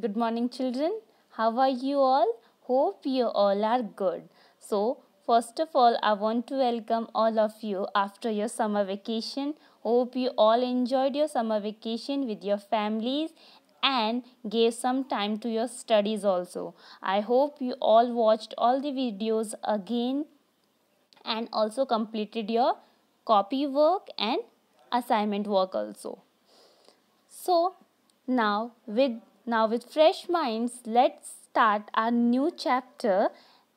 Good morning children. How are you all? Hope you all are good. So, first of all, I want to welcome all of you after your summer vacation. Hope you all enjoyed your summer vacation with your families and gave some time to your studies also. I hope you all watched all the videos again and also completed your copy work and assignment work also. So, now with now, with fresh minds, let's start our new chapter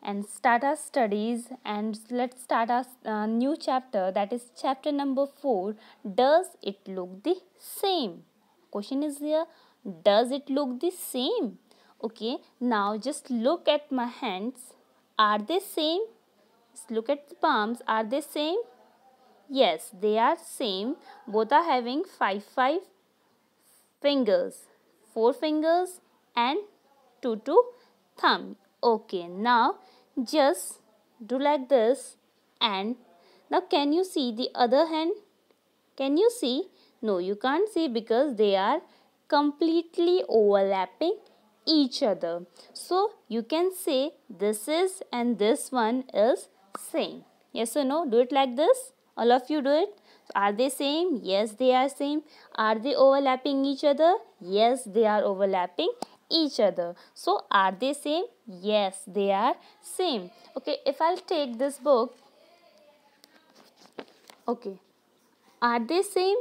and start our studies and let's start our uh, new chapter that is chapter number 4 does it look the same question is here does it look the same okay now just look at my hands are they same just look at the palms are they same yes they are same both are having five five fingers four fingers and two to thumb. Okay, now just do like this and now can you see the other hand? Can you see? No, you can't see because they are completely overlapping each other. So you can say this is and this one is same. Yes or no? Do it like this. All of you do it. Are they same? Yes, they are same. Are they overlapping each other? Yes, they are overlapping each other. So, are they same? Yes, they are same. Okay, if I'll take this book. Okay. Are they same?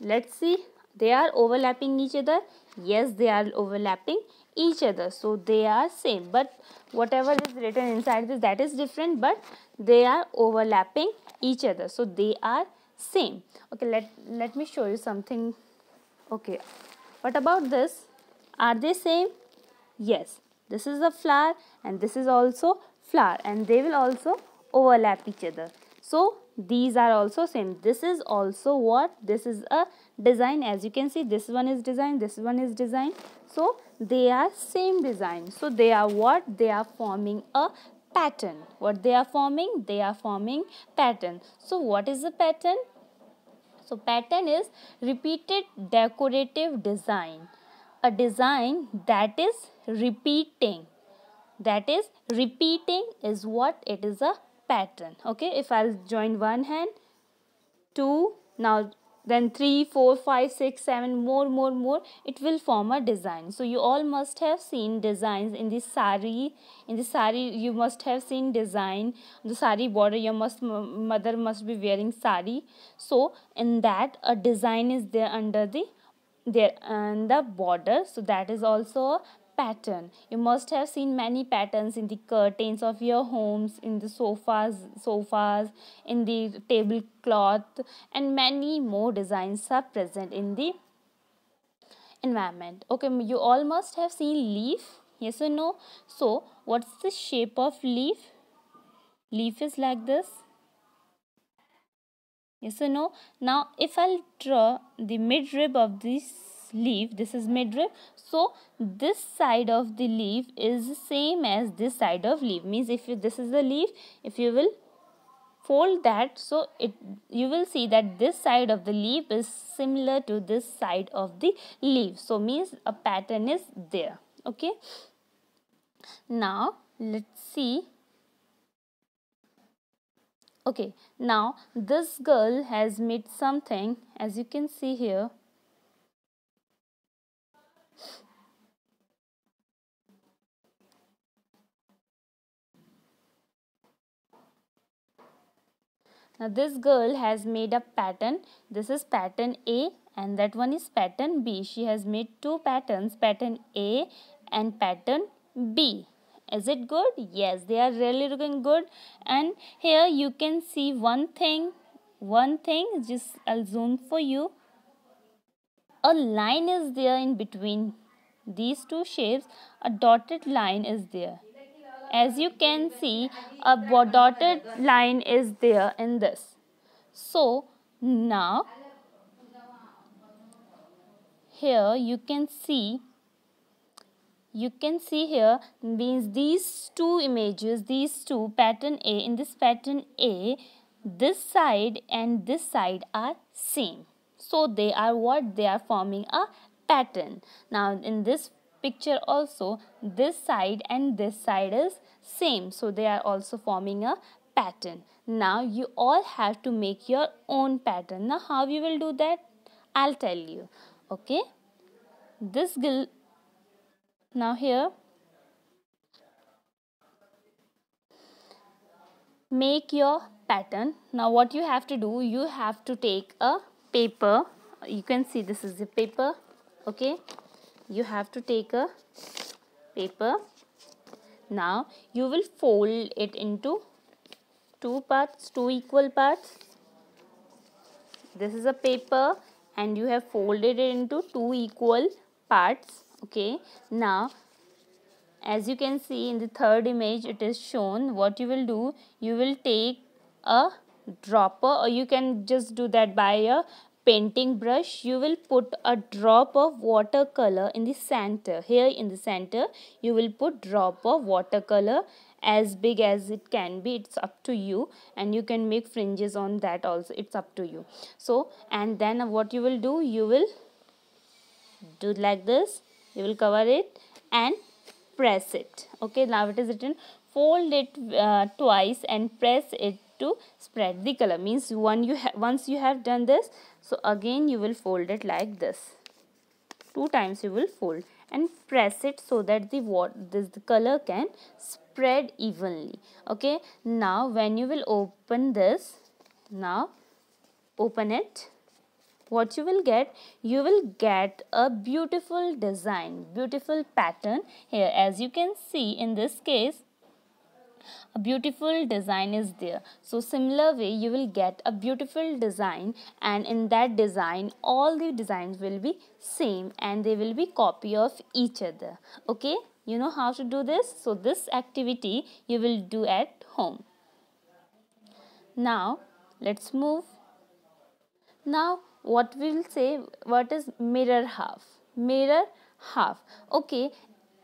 Let's see. They are overlapping each other. Yes, they are overlapping each other. So, they are same. But whatever is written inside this, that is different. But they are overlapping each other. So, they are same okay let let me show you something okay what about this are they same yes this is a flower and this is also flower and they will also overlap each other so these are also same this is also what this is a design as you can see this one is design this one is design so they are same design so they are what they are forming a pattern what they are forming they are forming pattern so what is a pattern so pattern is repeated decorative design. A design that is repeating. That is repeating is what it is a pattern. Okay, if I'll join one hand, two, now then 3 4 5 6 7 more more more it will form a design so you all must have seen designs in the sari in the sari you must have seen design the sari border your must mother must be wearing sari so in that a design is there under the there and the border so that is also a pattern you must have seen many patterns in the curtains of your homes in the sofas sofas in the tablecloth and many more designs are present in the environment okay you all must have seen leaf yes or no so what's the shape of leaf leaf is like this yes or no now if i'll draw the midrib of this leaf this is midrib so this side of the leaf is same as this side of leaf means if you, this is the leaf if you will fold that so it you will see that this side of the leaf is similar to this side of the leaf so means a pattern is there okay now let's see okay now this girl has made something as you can see here Now this girl has made a pattern. This is pattern A and that one is pattern B. She has made two patterns, pattern A and pattern B. Is it good? Yes, they are really looking good. And here you can see one thing, one thing, just I'll zoom for you. A line is there in between these two shapes. A dotted line is there as you can see a dotted line is there in this. So now here you can see you can see here means these two images these two pattern A in this pattern A this side and this side are same. So they are what they are forming a pattern. Now in this picture also this side and this side is same. So they are also forming a pattern. Now you all have to make your own pattern. Now how you will do that? I'll tell you. Okay. This gill. Now here. Make your pattern. Now what you have to do? You have to take a paper. You can see this is the paper. Okay you have to take a paper now you will fold it into two parts two equal parts this is a paper and you have folded it into two equal parts okay now as you can see in the third image it is shown what you will do you will take a dropper or you can just do that by a painting brush you will put a drop of watercolor in the center here in the center you will put drop of watercolor as big as it can be it's up to you and you can make fringes on that also it's up to you so and then what you will do you will do like this you will cover it and press it okay now it is written fold it uh, twice and press it to spread the color means one you once you have done this so again you will fold it like this. Two times you will fold and press it so that the what this the color can spread evenly. Okay. Now when you will open this, now open it what you will get you will get a beautiful design beautiful pattern here as you can see in this case a beautiful design is there so similar way you will get a beautiful design and in that design all the designs will be same and they will be copy of each other okay you know how to do this so this activity you will do at home now let's move now what we'll say what is mirror half mirror half okay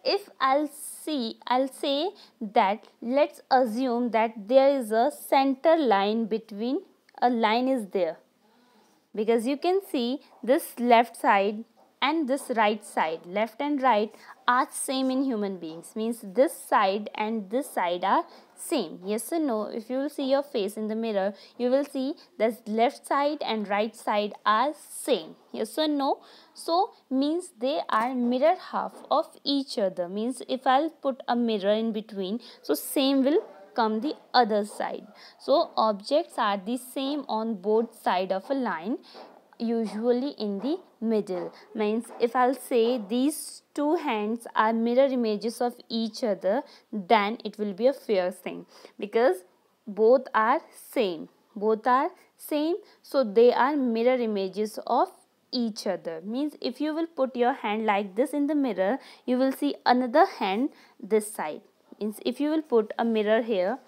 if I'll see, I'll say that let's assume that there is a center line between, a line is there. Because you can see this left side and this right side, left and right are same in human beings. Means this side and this side are same yes or no if you will see your face in the mirror you will see that left side and right side are same yes or no so means they are mirror half of each other means if i'll put a mirror in between so same will come the other side so objects are the same on both side of a line usually in the middle means if I'll say these two hands are mirror images of each other then it will be a fair thing because both are same both are same so they are mirror images of each other means if you will put your hand like this in the mirror you will see another hand this side means if you will put a mirror here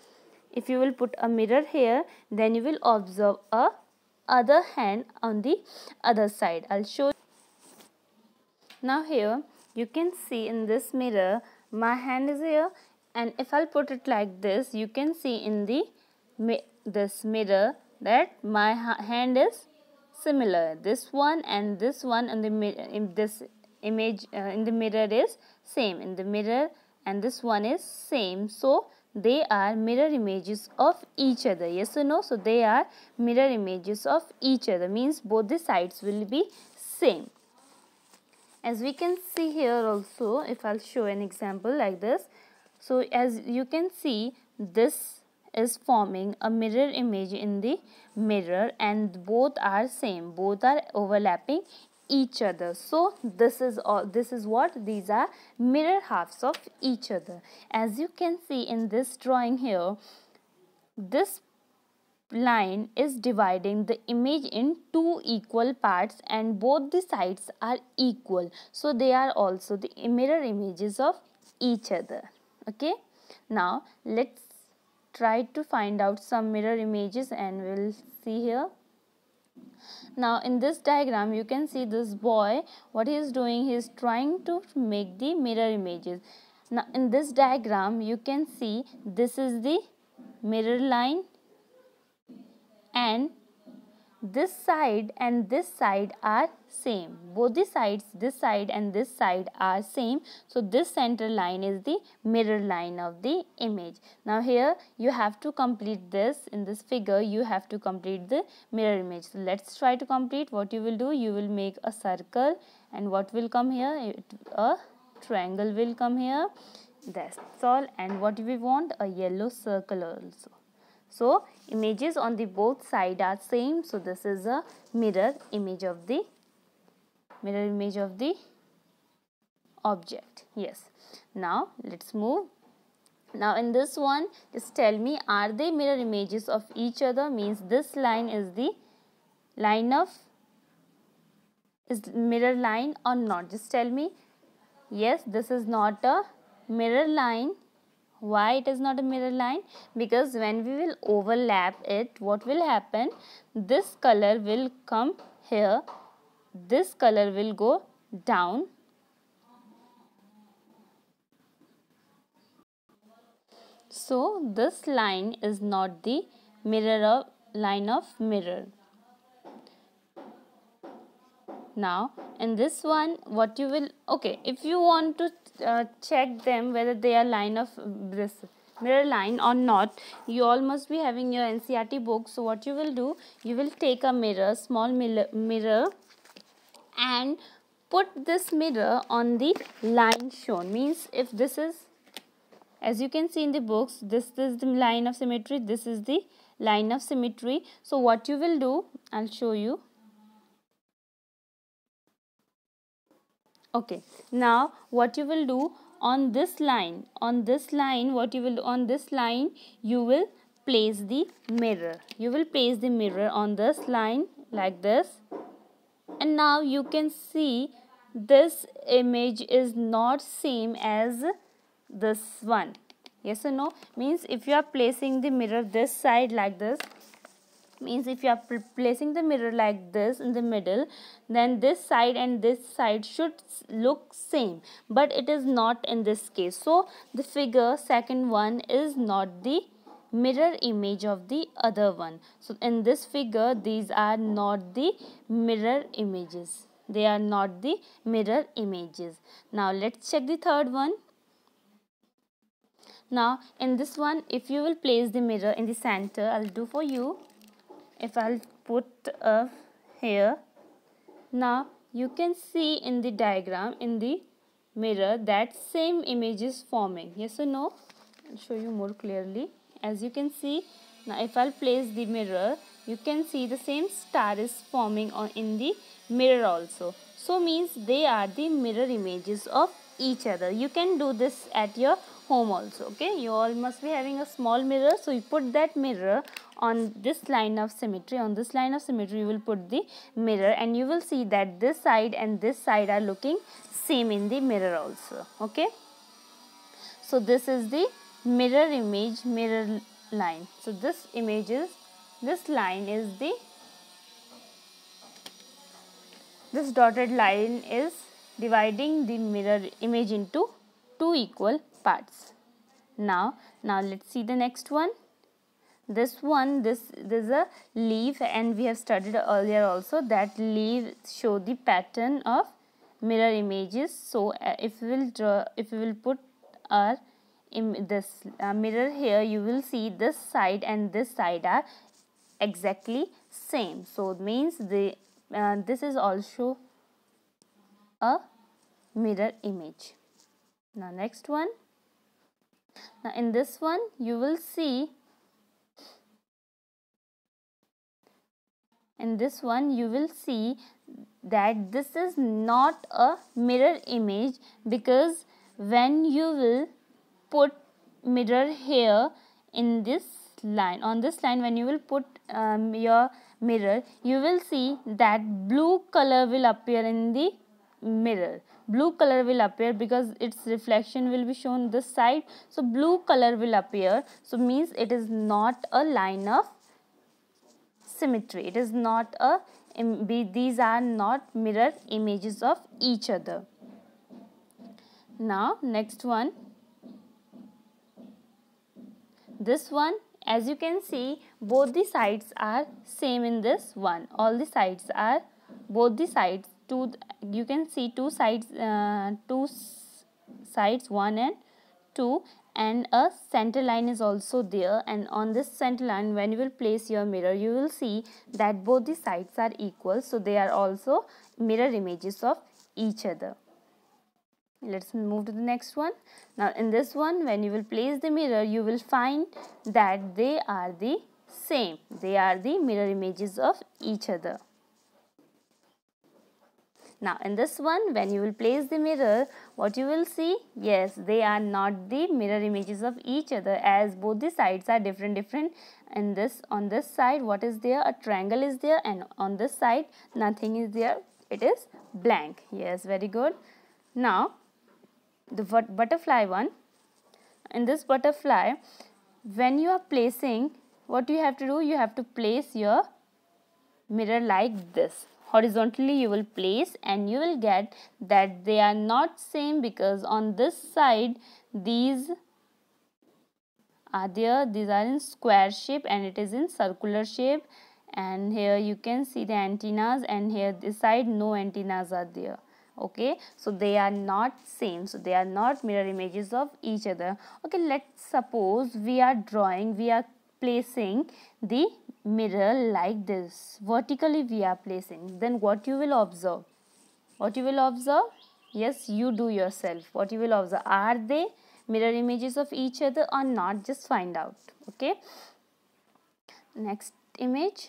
if you will put a mirror here then you will observe a other hand on the other side. I'll show now here you can see in this mirror my hand is here and if I'll put it like this you can see in the this mirror that my hand is similar this one and this one in the in this image uh, in the mirror is same in the mirror and this one is same so they are mirror images of each other yes or no so they are mirror images of each other means both the sides will be same as we can see here also if i'll show an example like this so as you can see this is forming a mirror image in the mirror and both are same both are overlapping each other. So this is all, this is what these are mirror halves of each other. As you can see in this drawing here, this line is dividing the image in two equal parts and both the sides are equal. So they are also the mirror images of each other. Okay. Now let's try to find out some mirror images and we'll see here now in this diagram you can see this boy what he is doing he is trying to make the mirror images now in this diagram you can see this is the mirror line and this side and this side are same both the sides this side and this side are same so this center line is the mirror line of the image now here you have to complete this in this figure you have to complete the mirror image so let's try to complete what you will do you will make a circle and what will come here it, a triangle will come here that's all and what we want a yellow circle also so images on the both side are same. So this is a mirror image of the mirror image of the object. Yes. Now let's move. Now in this one just tell me are they mirror images of each other means this line is the line of is mirror line or not just tell me yes this is not a mirror line why it is not a mirror line? Because when we will overlap it, what will happen? This color will come here. This color will go down. So this line is not the mirror of, line of mirror now and this one what you will okay if you want to uh, check them whether they are line of this mirror line or not you all must be having your ncrt book so what you will do you will take a mirror small mirror, mirror and put this mirror on the line shown means if this is as you can see in the books this is the line of symmetry this is the line of symmetry so what you will do i'll show you okay now what you will do on this line on this line what you will on this line you will place the mirror you will place the mirror on this line like this and now you can see this image is not same as this one yes or no means if you are placing the mirror this side like this means if you are placing the mirror like this in the middle then this side and this side should look same but it is not in this case so the figure second one is not the mirror image of the other one so in this figure these are not the mirror images they are not the mirror images now let's check the third one now in this one if you will place the mirror in the center i'll do for you if I'll put up here now you can see in the diagram in the mirror that same image is forming yes or no I'll show you more clearly as you can see now if I'll place the mirror you can see the same star is forming on in the mirror also so means they are the mirror images of each other you can do this at your home also okay you all must be having a small mirror so you put that mirror on this line of symmetry on this line of symmetry you will put the mirror and you will see that this side and this side are looking same in the mirror also okay so this is the mirror image mirror line so this image is this line is the this dotted line is dividing the mirror image into two equal parts. Now, now let's see the next one. This one, this, this is a leaf and we have studied earlier also that leaves show the pattern of mirror images. So, uh, if we will draw, if we will put our this uh, mirror here, you will see this side and this side are exactly same. So, means the uh, this is also a mirror image. Now, next one. Now in this one you will see in this one you will see that this is not a mirror image because when you will put mirror here in this line on this line when you will put um, your mirror you will see that blue color will appear in the mirror blue color will appear because its reflection will be shown this side so blue color will appear so means it is not a line of symmetry it is not a these are not mirror images of each other now next one this one as you can see both the sides are same in this one all the sides are both the sides two you can see two sides uh, two sides one and two and a center line is also there and on this center line when you will place your mirror you will see that both the sides are equal so they are also mirror images of each other let's move to the next one now in this one when you will place the mirror you will find that they are the same they are the mirror images of each other now in this one when you will place the mirror what you will see yes they are not the mirror images of each other as both the sides are different different and this on this side what is there a triangle is there and on this side nothing is there it is blank yes very good. Now the butterfly one in this butterfly when you are placing what you have to do you have to place your mirror like this horizontally you will place and you will get that they are not same because on this side these are there these are in square shape and it is in circular shape and here you can see the antennas and here this side no antennas are there okay so they are not same so they are not mirror images of each other okay let's suppose we are drawing we are placing the mirror like this vertically we are placing then what you will observe what you will observe yes you do yourself what you will observe are they mirror images of each other or not just find out okay next image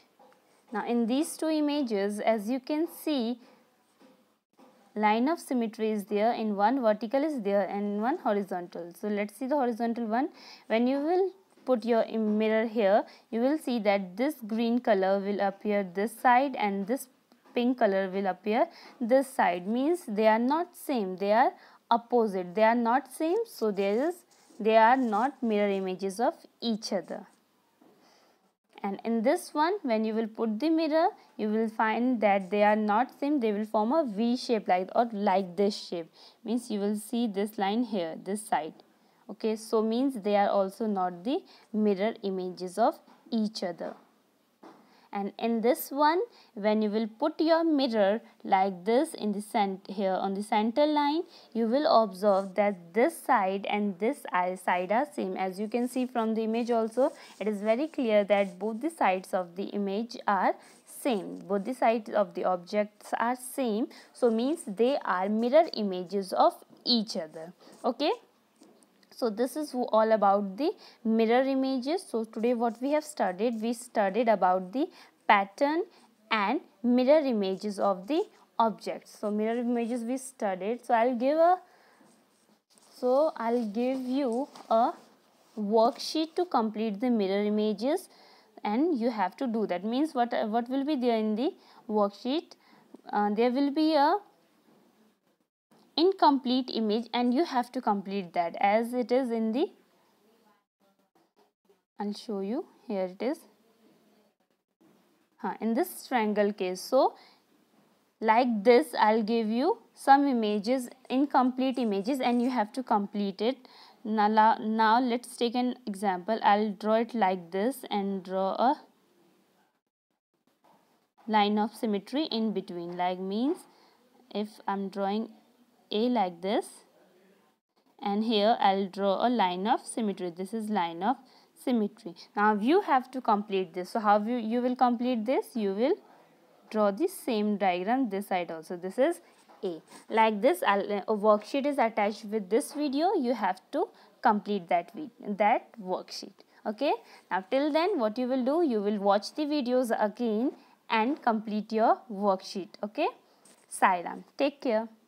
now in these two images as you can see line of symmetry is there in one vertical is there and one horizontal so let's see the horizontal one when you will put your mirror here you will see that this green color will appear this side and this pink color will appear this side means they are not same they are opposite they are not same so there is they are not mirror images of each other and in this one when you will put the mirror you will find that they are not same they will form a v shape like or like this shape means you will see this line here this side okay so means they are also not the mirror images of each other and in this one when you will put your mirror like this in the center here on the center line you will observe that this side and this side are same as you can see from the image also it is very clear that both the sides of the image are same both the sides of the objects are same so means they are mirror images of each other okay so this is all about the mirror images so today what we have studied we studied about the pattern and mirror images of the objects so mirror images we studied so i'll give a so i'll give you a worksheet to complete the mirror images and you have to do that means what what will be there in the worksheet uh, there will be a incomplete image and you have to complete that as it is in the I'll show you here it is huh, in this triangle case so like this I'll give you some images incomplete images and you have to complete it now, now let's take an example I'll draw it like this and draw a line of symmetry in between like means if I'm drawing a like this and here I'll draw a line of symmetry. This is line of symmetry. Now you have to complete this. So how you, you will complete this? You will draw the same diagram this side also. This is A. Like this I'll, uh, a worksheet is attached with this video. You have to complete that, that worksheet. Okay. Now till then what you will do? You will watch the videos again and complete your worksheet. Okay. Sairam. Take care.